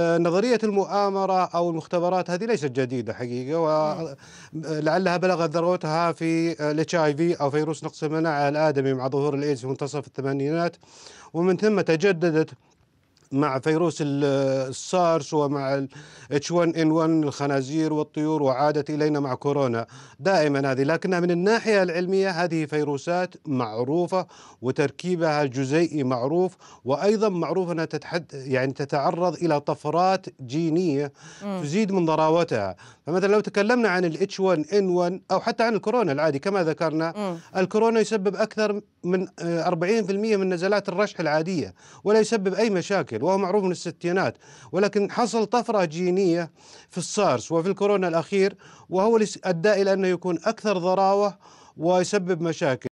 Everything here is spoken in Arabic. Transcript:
آه، نظرية المؤامرة أو المختبرات هذه ليست جديدة حقيقة ولعلها نعم. بلغت ذروتها في الاتش اي في أو فيروس نقص المناعة الآدمي مع ظهور الإيدز في منتصف الثمانينات ومن ثم تجددت مع فيروس السارس ومع اتش 1 ان 1 الخنازير والطيور وعادت الينا مع كورونا دائما هذه لكن من الناحيه العلميه هذه فيروسات معروفه وتركيبها الجزيئي معروف وايضا معروف انها تتحد يعني تتعرض الى طفرات جينيه تزيد من ضراوتها فمثلا لو تكلمنا عن الاتش 1 ان 1 او حتى عن الكورونا العادي كما ذكرنا الكورونا يسبب اكثر من 40% آه، من نزلات الرشح العاديه ولا يسبب اي مشاكل الشكل وهو معروف من الستينات ولكن حصل طفرة جينية في السارس وفي الكورونا الأخير وهو اللي أدى إلى أنه يكون أكثر ضراوة ويسبب مشاكل